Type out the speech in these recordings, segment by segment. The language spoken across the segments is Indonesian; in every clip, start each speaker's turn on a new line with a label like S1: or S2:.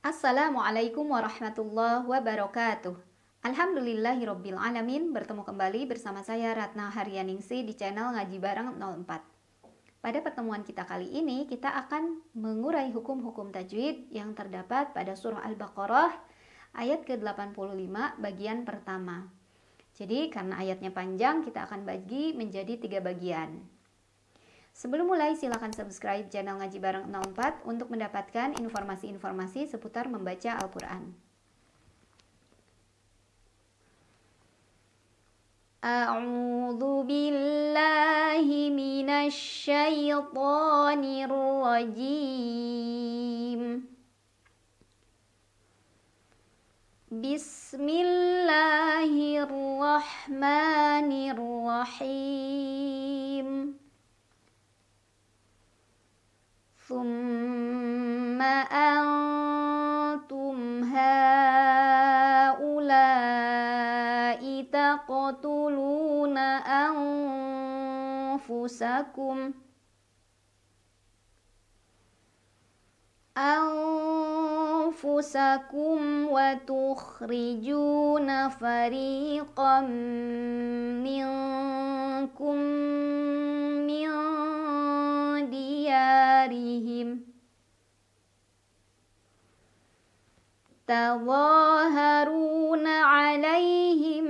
S1: Assalamualaikum warahmatullahi wabarakatuh. Alhamdulillahirabbil alamin, bertemu kembali bersama saya Ratna Haryaningsi di channel Ngaji Bareng 04. Pada pertemuan kita kali ini, kita akan mengurai hukum-hukum tajwid yang terdapat pada surah Al-Baqarah ayat ke-85 bagian pertama. Jadi karena ayatnya panjang, kita akan bagi menjadi tiga bagian. Sebelum mulai, silakan subscribe channel Ngaji Bareng 64 untuk mendapatkan informasi-informasi seputar membaca Al-Quran. A'udhu billahi minasyaitonir rajim. Bismillahirrahmanirrahim. مَا أنتم هؤلاء تقتلون أنفسكم أنفسكم وتخرجون فريقا من تظاهرون عليهم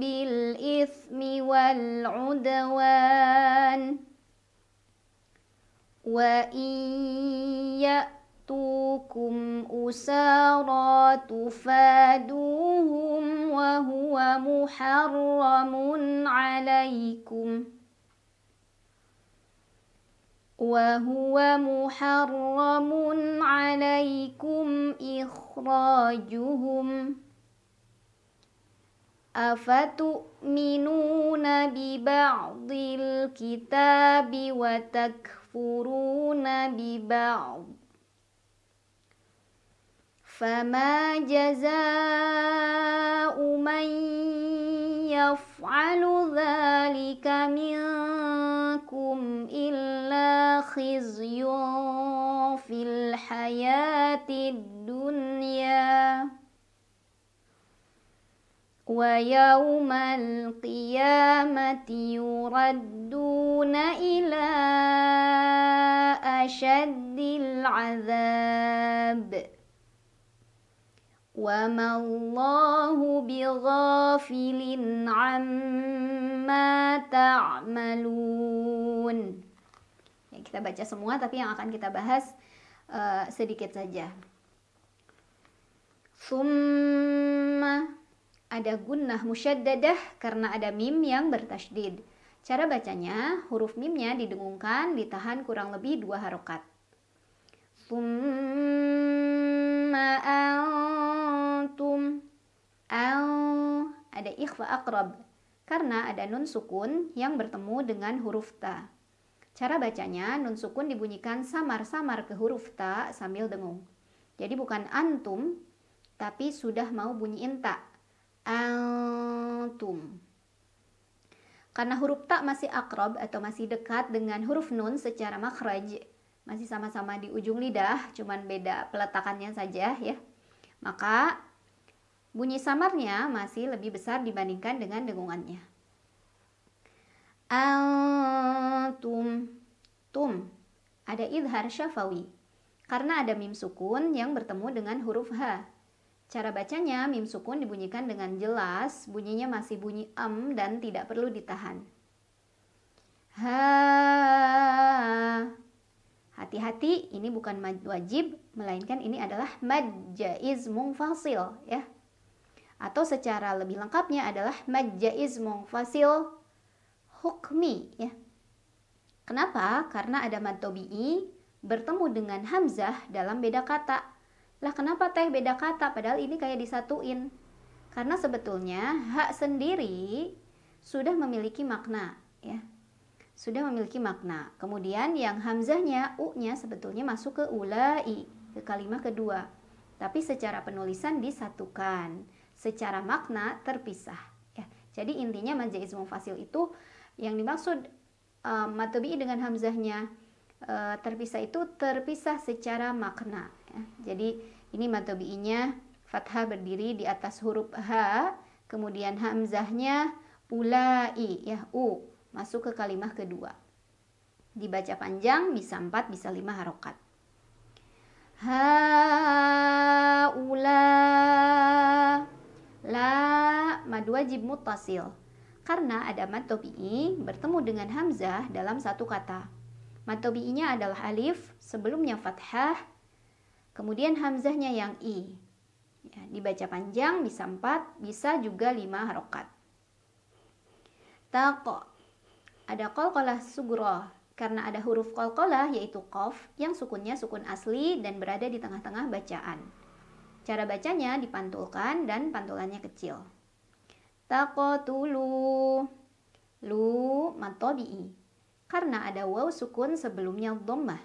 S1: بالإثم والعدوان وإن يأتوكم أسارى تفادوهم وهو محرم عليكم ۖ وهو محرم عليكم إخراجهم أفتؤمنون ببعض الكتاب وتكفرون ببعض فما جزاء من يفعل ذلك منكم إلا خزي في الحياة الدنيا ويوم القيامة يردون إلى أشد العذاب وما الله بغافل عما تعملون ya, kita baca semua tapi yang akan kita bahas uh, sedikit saja summa ada gunnah musyaddadah karena ada mim yang bertasydid cara bacanya huruf mimnya didengungkan ditahan kurang lebih dua harokat summa ikhfa akrab karena ada nun sukun yang bertemu dengan huruf ta. Cara bacanya, nun sukun dibunyikan samar-samar ke huruf ta sambil dengung. Jadi bukan antum, tapi sudah mau bunyiin ta. Antum. Karena huruf ta masih akrab atau masih dekat dengan huruf nun secara makhraj, masih sama-sama di ujung lidah, cuman beda peletakannya saja ya. Maka Bunyi samarnya masih lebih besar dibandingkan dengan dengungannya. Antum, tum, ada idhar syafawi. Karena ada mim sukun yang bertemu dengan huruf H. Cara bacanya, mim sukun dibunyikan dengan jelas, bunyinya masih bunyi m dan tidak perlu ditahan. Ha. Hati-hati, ini bukan wajib, melainkan ini adalah mad jaiz mungfasil, ya atau secara lebih lengkapnya adalah majaiz mufasil hukmi ya. Kenapa? Karena ada mad tobi'i bertemu dengan hamzah dalam beda kata. Lah kenapa teh beda kata padahal ini kayak disatuin? Karena sebetulnya hak sendiri sudah memiliki makna ya. Sudah memiliki makna. Kemudian yang hamzahnya u-nya sebetulnya masuk ke ulai, ke kalimat kedua. Tapi secara penulisan disatukan secara makna terpisah. Ya, jadi intinya majaz ismu itu yang dimaksud um, dengan hamzahnya uh, terpisah itu terpisah secara makna. Ya. Jadi ini matbi-nya fathah berdiri di atas huruf h, kemudian hamzahnya ulai ya u masuk ke kalimat kedua. Dibaca panjang bisa empat bisa lima harokat haula La mad wajib mutasil. Karena ada mad tobi'i bertemu dengan hamzah dalam satu kata. Mad tobi'inya adalah alif, sebelumnya fathah, kemudian hamzahnya yang i. Ya, dibaca panjang bisa 4, bisa juga lima harokat. Taqo. Ada kolkolah sugro, karena ada huruf kolkolah yaitu kof yang sukunnya sukun asli dan berada di tengah-tengah bacaan. Cara bacanya dipantulkan dan pantulannya kecil. Takotulu lu matobi'i karena ada waw sukun sebelumnya dhammah.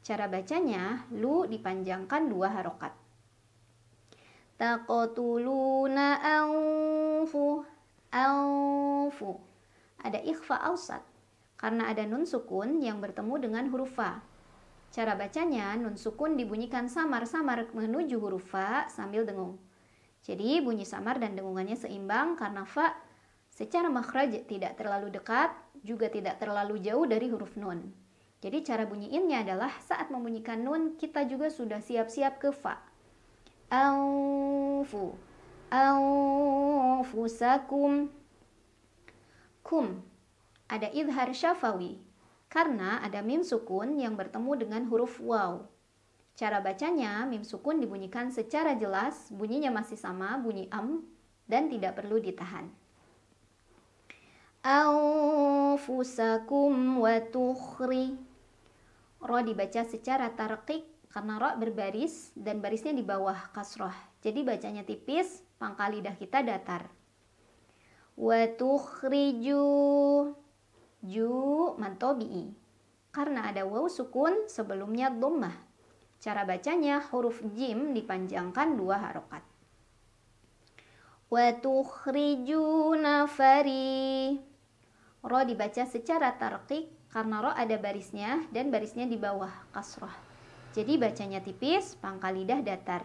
S1: Cara bacanya lu dipanjangkan dua harokat. Takotuluna anfu anfu ada ikhfa ausat karena ada nun sukun yang bertemu dengan huruf fa. Cara bacanya, nun sukun dibunyikan samar-samar menuju huruf fa sambil dengung. Jadi bunyi samar dan dengungannya seimbang karena fa secara makhraj tidak terlalu dekat, juga tidak terlalu jauh dari huruf nun. Jadi cara bunyiinnya adalah saat membunyikan nun, kita juga sudah siap-siap ke fa. Aufu. Aufusakum. kum. Ada idhar syafawi, karena ada mim sukun yang bertemu dengan huruf waw. Cara bacanya, mim sukun dibunyikan secara jelas, bunyinya masih sama, bunyi am, dan tidak perlu ditahan. Aufusakum wa tukhri. Ro dibaca secara tarqiq karena ro berbaris dan barisnya di bawah kasroh. Jadi bacanya tipis, pangkal lidah kita datar. Wa tukhriju ju mantobi'i. Karena ada waw sukun sebelumnya dommah. Cara bacanya huruf jim dipanjangkan dua harokat. Watukhriju nafari Ro dibaca secara tarqiq karena ro ada barisnya dan barisnya di bawah kasroh. Jadi bacanya tipis, pangkal lidah datar.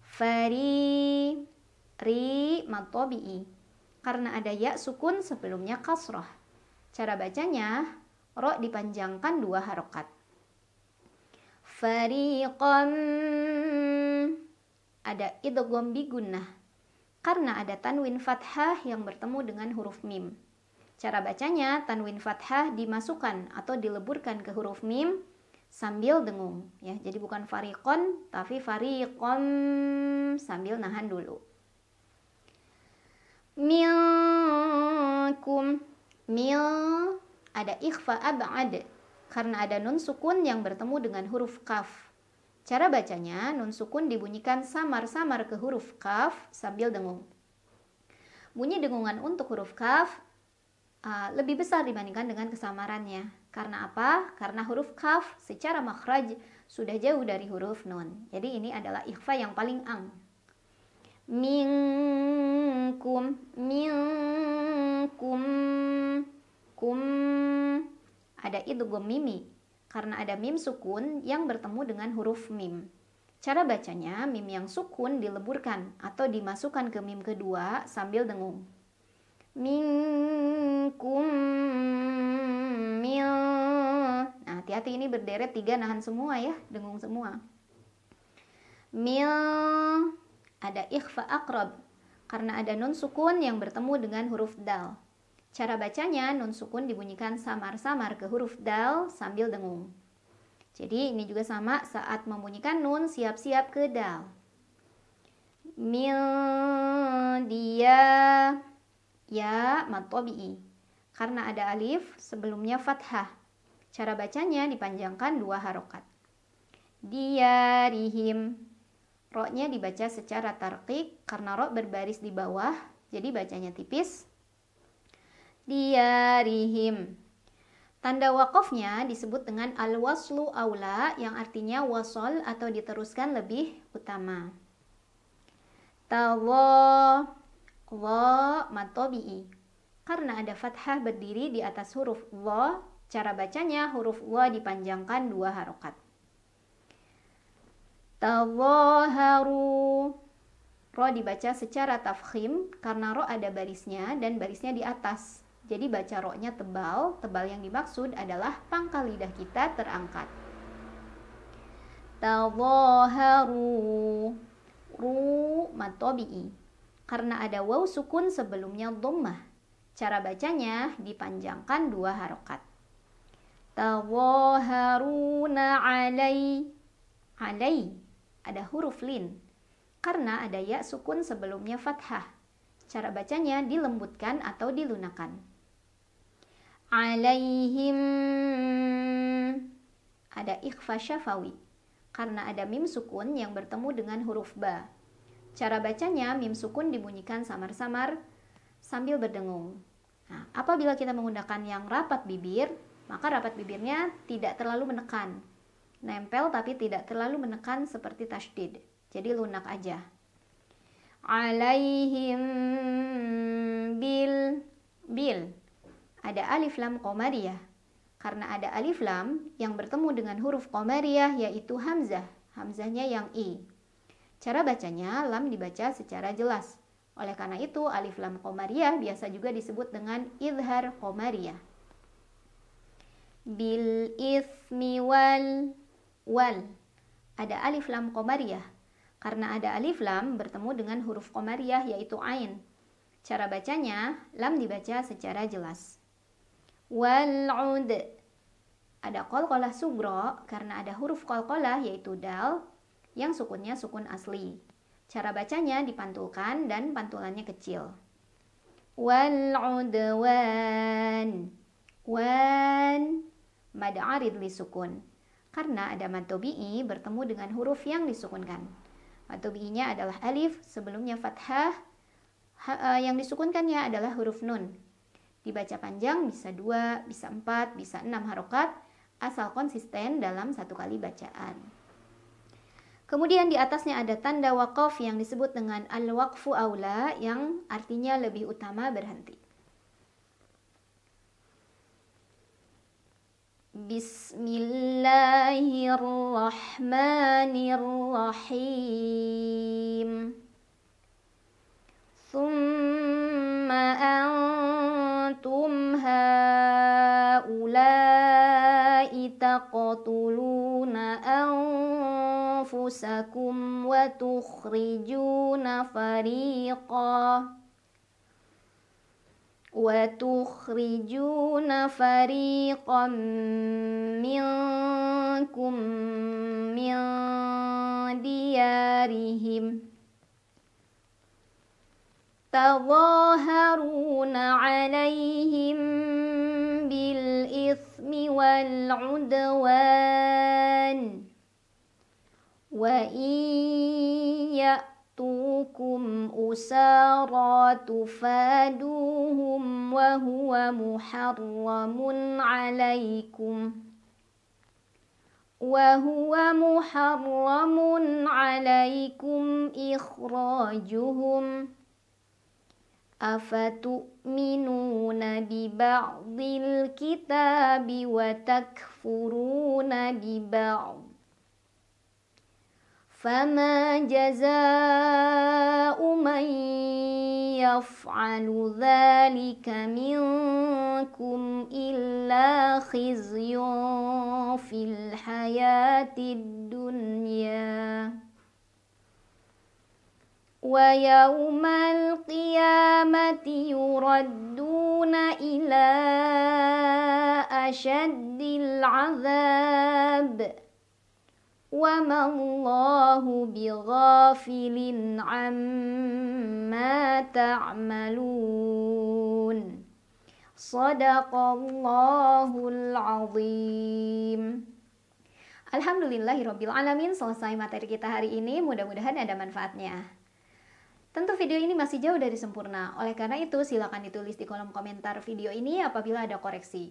S1: Fari ri matobi'i karena ada ya sukun sebelumnya kasroh. Cara bacanya, ro dipanjangkan dua harokat. Fariqon ada idgham bigunah karena ada tanwin fathah yang bertemu dengan huruf mim. Cara bacanya, tanwin fathah dimasukkan atau dileburkan ke huruf mim sambil dengung ya. Jadi bukan farikon tapi farikon sambil nahan dulu. Minkum mil ada ikhfa ab'ad karena ada nun sukun yang bertemu dengan huruf kaf. Cara bacanya, nun sukun dibunyikan samar-samar ke huruf kaf sambil dengung. Bunyi dengungan untuk huruf kaf uh, lebih besar dibandingkan dengan kesamarannya. Karena apa? Karena huruf kaf secara makhraj sudah jauh dari huruf nun. Jadi ini adalah ikhfa yang paling ang minkum minkum kum ada itu mimi karena ada mim sukun yang bertemu dengan huruf mim. Cara bacanya mim yang sukun dileburkan atau dimasukkan ke mim kedua sambil dengung. Minkum mil. Nah, hati-hati ini berderet tiga nahan semua ya, dengung semua. Mil ada ikhfa akrab karena ada nun sukun yang bertemu dengan huruf dal. Cara bacanya nun sukun dibunyikan samar-samar ke huruf dal sambil dengung. Jadi ini juga sama saat membunyikan nun siap-siap ke dal. Mil dia ya matobi'i karena ada alif sebelumnya fathah. Cara bacanya dipanjangkan dua harokat. Diarihim Roknya dibaca secara tarkik karena rok berbaris di bawah, jadi bacanya tipis. Diarihim. Tanda wakofnya disebut dengan al-waslu aula yang artinya wasol atau diteruskan lebih utama. Tawo wa matobi'i. Karena ada fathah berdiri di atas huruf wo, cara bacanya huruf wo dipanjangkan dua harokat tazaharu Ro dibaca secara tafkhim karena ro ada barisnya dan barisnya di atas. Jadi baca ro-nya tebal, tebal yang dimaksud adalah pangkal lidah kita terangkat. Tazaharu ru matobi'i karena ada waw sukun sebelumnya dhommah Cara bacanya dipanjangkan dua harokat. Tazaharuna alai alai ada huruf lin karena ada ya sukun sebelumnya fathah. Cara bacanya dilembutkan atau dilunakan. Alaihim ada ikhfa syafawi karena ada mim sukun yang bertemu dengan huruf ba. Cara bacanya mim sukun dibunyikan samar-samar sambil berdengung. Nah, apabila kita menggunakan yang rapat bibir, maka rapat bibirnya tidak terlalu menekan, nempel tapi tidak terlalu menekan seperti tasdid. Jadi lunak aja. Alaihim bil bil. Ada alif lam komariah. Karena ada alif lam yang bertemu dengan huruf komariah yaitu hamzah. Hamzahnya yang i. Cara bacanya lam dibaca secara jelas. Oleh karena itu alif lam komariah biasa juga disebut dengan idhar komariah. Bil ismi wal wal. Ada alif lam komariyah. Karena ada alif lam bertemu dengan huruf komariyah yaitu ain. Cara bacanya, lam dibaca secara jelas. Wal -ud. Ada kol kolah sugro karena ada huruf kol kolah yaitu dal yang sukunnya sukun asli. Cara bacanya dipantulkan dan pantulannya kecil. Wal Wal'udwan. Wan. Mad arid li sukun karena ada tobi'i bertemu dengan huruf yang disukunkan. Tobi'inya adalah alif, sebelumnya fathah, e, yang disukunkannya adalah huruf nun. Dibaca panjang bisa dua, bisa empat, bisa enam harokat, asal konsisten dalam satu kali bacaan. Kemudian di atasnya ada tanda wakaf yang disebut dengan al-waqfu aula yang artinya lebih utama berhenti. بسم الله الرحمن الرحيم ثم أنتم هؤلاء تقتلون أنفسكم وتخرجون فريقاً وتخرجون فريقا منكم من ديارهم تظاهرون عليهم بالإثم والعدوان وإن يأتوكم أسارى تفادوهم وهو محرم عليكم وهو محرم عليكم إخراجهم أفتؤمنون ببعض الكتاب وتكفرون ببعض فما جزاء من يفعل ذلك منكم إلا خزي في الحياة الدنيا ويوم القيامة يردون إلى أشد العذاب وما الله بغافل عما تعملون صدق الله العظيم Alhamdulillahirrabbilalamin selesai materi kita hari ini mudah-mudahan ada manfaatnya Tentu video ini masih jauh dari sempurna, oleh karena itu silakan ditulis di kolom komentar video ini apabila ada koreksi.